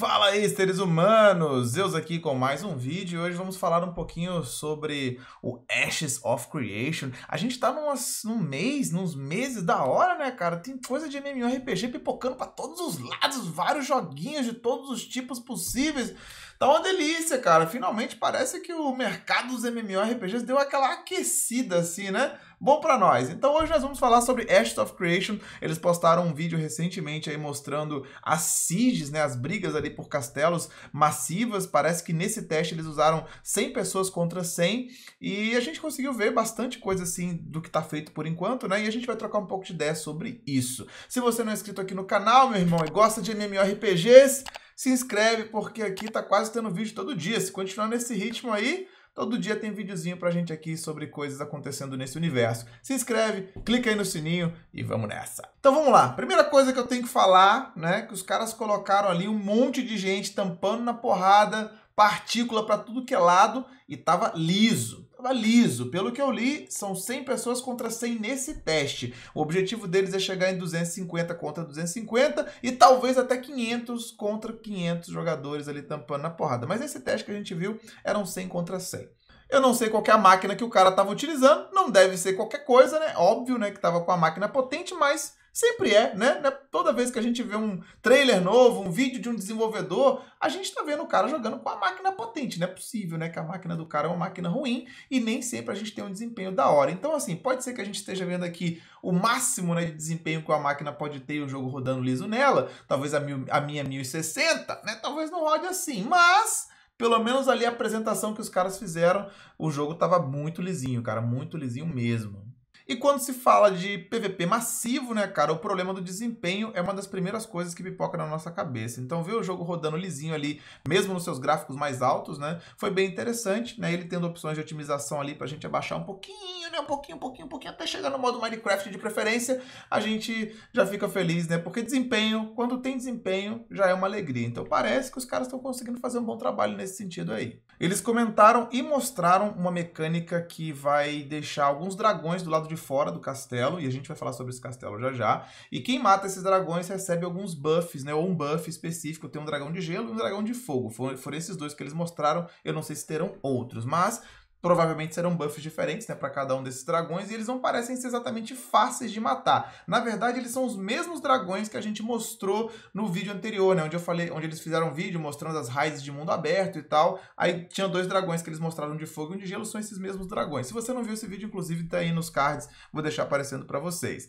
Fala aí, seres humanos! Zeus aqui com mais um vídeo e hoje vamos falar um pouquinho sobre o Ashes of Creation. A gente tá num num mês, nos meses da hora, né, cara? Tem coisa de MMORPG pipocando para todos os lados, vários joguinhos de todos os tipos possíveis. Tá uma delícia, cara. Finalmente parece que o mercado dos MMORPGs deu aquela aquecida, assim, né? Bom para nós. Então hoje nós vamos falar sobre Ashes of Creation. Eles postaram um vídeo recentemente aí mostrando as sieges, né? As brigas ali por castelos massivas. Parece que nesse teste eles usaram 100 pessoas contra 100. E a gente conseguiu ver bastante coisa, assim, do que tá feito por enquanto, né? E a gente vai trocar um pouco de ideia sobre isso. Se você não é inscrito aqui no canal, meu irmão, e gosta de MMORPGs se inscreve porque aqui tá quase tendo vídeo todo dia. Se continuar nesse ritmo aí, todo dia tem videozinho pra gente aqui sobre coisas acontecendo nesse universo. Se inscreve, clica aí no sininho e vamos nessa. Então vamos lá. Primeira coisa que eu tenho que falar, né, que os caras colocaram ali um monte de gente tampando na porrada, partícula para tudo que é lado e tava liso liso. Pelo que eu li, são 100 pessoas contra 100 nesse teste. O objetivo deles é chegar em 250 contra 250 e talvez até 500 contra 500 jogadores ali tampando na porrada. Mas esse teste que a gente viu eram 100 contra 100. Eu não sei qual é a máquina que o cara estava utilizando, não deve ser qualquer coisa, né? Óbvio, né, que estava com a máquina potente, mas Sempre é, né? Toda vez que a gente vê um trailer novo, um vídeo de um desenvolvedor, a gente está vendo o cara jogando com a máquina potente. Não é possível, né? Que a máquina do cara é uma máquina ruim e nem sempre a gente tem um desempenho da hora. Então, assim, pode ser que a gente esteja vendo aqui o máximo né, de desempenho que a máquina pode ter e o jogo rodando liso nela. Talvez a, mil, a minha 1060, né? Talvez não rode assim, mas pelo menos ali a apresentação que os caras fizeram, o jogo tava muito lisinho, cara, muito lisinho mesmo. E quando se fala de PVP massivo, né, cara, o problema do desempenho é uma das primeiras coisas que pipoca na nossa cabeça. Então, ver o jogo rodando lisinho ali, mesmo nos seus gráficos mais altos, né, foi bem interessante, né? Ele tendo opções de otimização ali pra gente abaixar um pouquinho, né, um pouquinho, um pouquinho, um pouquinho, até chegar no modo Minecraft de preferência, a gente já fica feliz, né? Porque desempenho, quando tem desempenho, já é uma alegria. Então, parece que os caras estão conseguindo fazer um bom trabalho nesse sentido aí. Eles comentaram e mostraram uma mecânica que vai deixar alguns dragões do lado de fora do castelo, e a gente vai falar sobre esse castelo já já. E quem mata esses dragões recebe alguns buffs, né? Ou um buff específico. Tem um dragão de gelo e um dragão de fogo. Foram, foram esses dois que eles mostraram. Eu não sei se terão outros, mas provavelmente serão buffs diferentes né, para cada um desses dragões, e eles não parecem ser exatamente fáceis de matar. Na verdade, eles são os mesmos dragões que a gente mostrou no vídeo anterior, né, onde eu falei, onde eles fizeram um vídeo mostrando as raízes de mundo aberto e tal. Aí tinha dois dragões que eles mostraram de fogo e um de gelo, são esses mesmos dragões. Se você não viu esse vídeo, inclusive, tá aí nos cards, vou deixar aparecendo para vocês.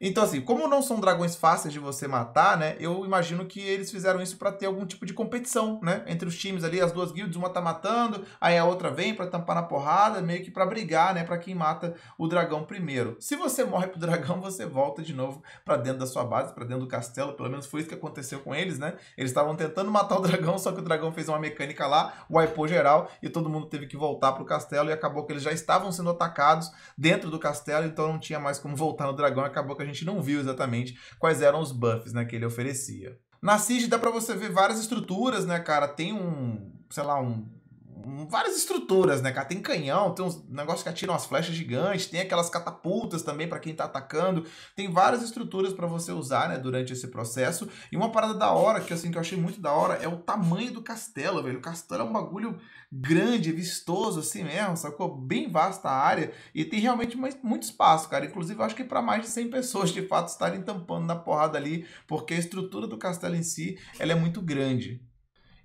Então, assim, como não são dragões fáceis de você matar, né? Eu imagino que eles fizeram isso para ter algum tipo de competição, né? Entre os times ali, as duas guildas, uma tá matando, aí a outra vem para tampar na porrada, meio que para brigar, né? Para quem mata o dragão primeiro. Se você morre pro dragão, você volta de novo para dentro da sua base, para dentro do castelo. Pelo menos foi isso que aconteceu com eles, né? Eles estavam tentando matar o dragão, só que o dragão fez uma mecânica lá, wipeou geral e todo mundo teve que voltar pro castelo e acabou que eles já estavam sendo atacados dentro do castelo, então não tinha mais como voltar no dragão, acabou que a gente não viu exatamente quais eram os buffs né, que ele oferecia. Na Siege dá para você ver várias estruturas, né, cara? Tem um, sei lá, um várias estruturas, né, cara? Tem canhão, tem uns negócios que atiram as flechas gigantes, tem aquelas catapultas também para quem tá atacando. Tem várias estruturas para você usar, né, durante esse processo. E uma parada da hora, que assim que eu achei muito da hora, é o tamanho do castelo, velho. O castelo é um bagulho grande, vistoso assim mesmo, sacou? Bem vasta a área e tem realmente muito espaço, cara. Inclusive, eu acho que para mais de 100 pessoas de fato estarem tampando na porrada ali, porque a estrutura do castelo em si, ela é muito grande.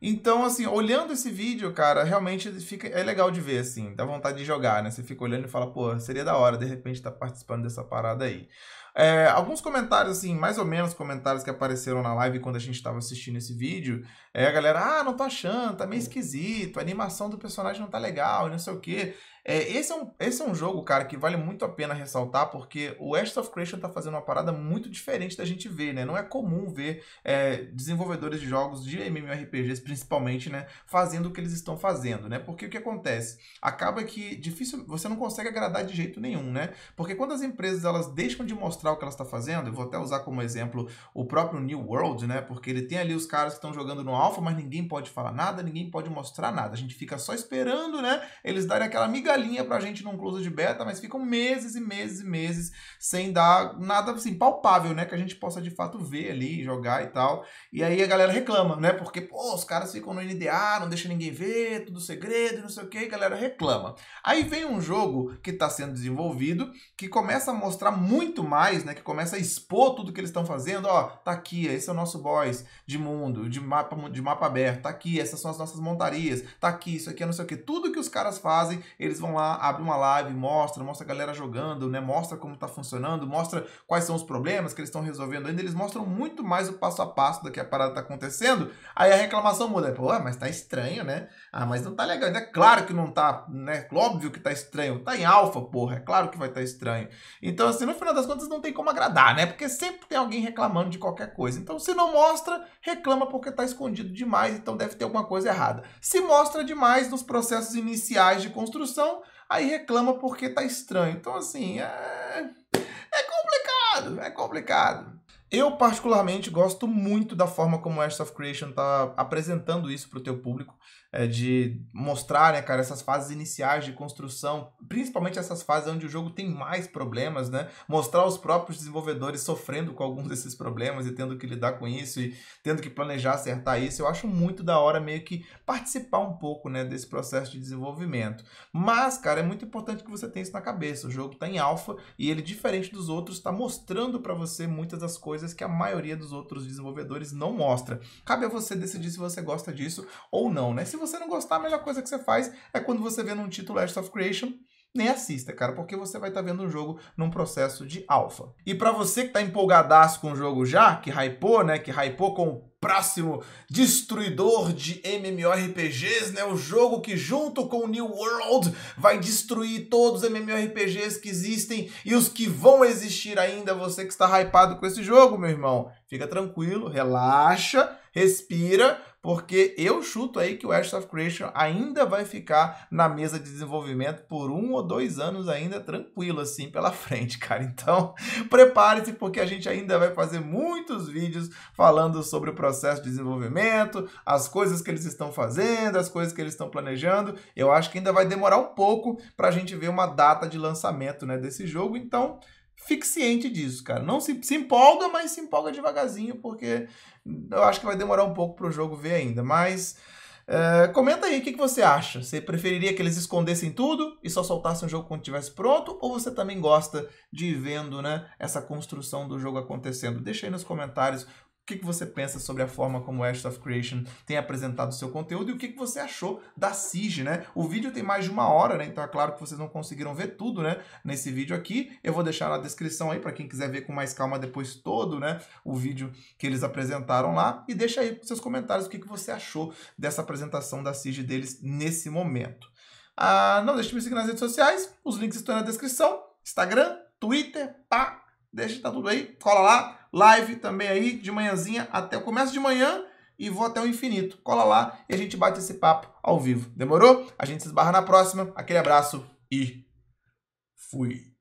Então, assim, olhando esse vídeo, cara, realmente fica, é legal de ver, assim, dá vontade de jogar, né? Você fica olhando e fala, pô, seria da hora, de repente, estar tá participando dessa parada aí. É, alguns comentários, assim, mais ou menos comentários que apareceram na live quando a gente estava assistindo esse vídeo. É, a galera, ah, não tô achando, tá meio hum. esquisito, a animação do personagem não tá legal, não sei o quê. É, esse, é um, esse é um jogo, cara, que vale muito a pena ressaltar, porque o Ash of Creation tá fazendo uma parada muito diferente da gente ver, né? Não é comum ver é, desenvolvedores de jogos de MMORPGs, principalmente, né? Fazendo o que eles estão fazendo, né? Porque o que acontece? Acaba que difícil, você não consegue agradar de jeito nenhum, né? Porque quando as empresas elas deixam de mostrar mostrar o que ela está fazendo, eu vou até usar como exemplo o próprio New World, né? Porque ele tem ali os caras que estão jogando no alfa, mas ninguém pode falar nada, ninguém pode mostrar nada. A gente fica só esperando, né? Eles darem aquela migalhinha pra gente num close de beta, mas ficam meses e meses e meses sem dar nada assim palpável, né, que a gente possa de fato ver ali, jogar e tal. E aí a galera reclama, né? Porque pô, os caras ficam no NDA, não deixa ninguém ver, tudo segredo, não sei o que, e a galera reclama. Aí vem um jogo que está sendo desenvolvido que começa a mostrar muito mais né, que começa a expor tudo que eles estão fazendo, ó, tá aqui, esse é o nosso boys de mundo, de mapa, de mapa aberto, tá aqui, essas são as nossas montarias, tá aqui, isso aqui é não sei o que, tudo que os caras fazem, eles vão lá, abrem uma live, mostram, mostra a galera jogando, né, mostra como tá funcionando, mostra quais são os problemas que eles estão resolvendo ainda, eles mostram muito mais o passo a passo do que a parada tá acontecendo, aí a reclamação muda, pô, mas tá estranho, né, ah, mas não tá legal, é claro que não tá, né, óbvio que tá estranho, tá em alfa, porra, é claro que vai estar tá estranho. Então, assim, no final das contas, não tem como agradar, né? Porque sempre tem alguém reclamando de qualquer coisa. Então, se não mostra, reclama porque está escondido demais, então deve ter alguma coisa errada. Se mostra demais nos processos iniciais de construção, aí reclama porque está estranho. Então, assim, é, é complicado, é complicado. Eu, particularmente, gosto muito da forma como Ashes of Creation tá apresentando isso pro teu público, é, de mostrar, né, cara, essas fases iniciais de construção, principalmente essas fases onde o jogo tem mais problemas, né? Mostrar os próprios desenvolvedores sofrendo com alguns desses problemas e tendo que lidar com isso e tendo que planejar acertar isso. Eu acho muito da hora meio que participar um pouco, né, desse processo de desenvolvimento. Mas, cara, é muito importante que você tenha isso na cabeça. O jogo tá em alfa e ele, diferente dos outros, tá mostrando para você muitas das coisas coisas que a maioria dos outros desenvolvedores não mostra. Cabe a você decidir se você gosta disso ou não, né? Se você não gostar, a melhor coisa que você faz é quando você vê num título Last of Creation, nem assista, cara, porque você vai estar tá vendo um jogo num processo de alfa. E para você que tá empolgadaço com o jogo já, que hypou, né, que hypou com próximo destruidor de MMORPGs, né? O jogo que junto com o New World vai destruir todos os MMORPGs que existem e os que vão existir ainda. Você que está hypado com esse jogo, meu irmão, fica tranquilo, relaxa, respira, porque eu chuto aí que o Ash of Creation ainda vai ficar na mesa de desenvolvimento por um ou dois anos ainda tranquilo assim pela frente, cara. Então, prepare-se porque a gente ainda vai fazer muitos vídeos falando sobre o processo de desenvolvimento, as coisas que eles estão fazendo, as coisas que eles estão planejando. Eu acho que ainda vai demorar um pouco para a gente ver uma data de lançamento, né, desse jogo. Então, fique ciente disso, cara. Não se, se empolga, mas se empolga devagarzinho, porque eu acho que vai demorar um pouco para o jogo ver ainda. Mas é, comenta aí o que, que, você acha. Você preferiria que eles escondessem tudo e só soltassem o jogo quando estivesse pronto? Ou você também gosta de ir vendo né, essa construção do jogo acontecendo? Deixa aí nos comentários o que, que você pensa sobre a forma como Ashes of Creation tem apresentado seu conteúdo e o que, que você achou da Siege, né? O vídeo tem mais de uma hora, né? Então é claro que vocês não conseguiram ver tudo, né? Nesse vídeo aqui. Eu vou deixar na descrição aí para quem quiser ver com mais calma depois todo, né? O vídeo que eles apresentaram lá. E deixa aí seus comentários o que, que você achou dessa apresentação da Siege deles nesse momento. Ah, não deixe de me seguir nas redes sociais. Os links estão na descrição. Instagram, Twitter, pá, tá? deixa, tá tudo aí, cola lá, live também aí, de manhãzinha até, o começo de manhã e vou até o infinito, cola lá e a gente bate esse papo ao vivo, demorou? A gente se esbarra na próxima, aquele abraço e fui!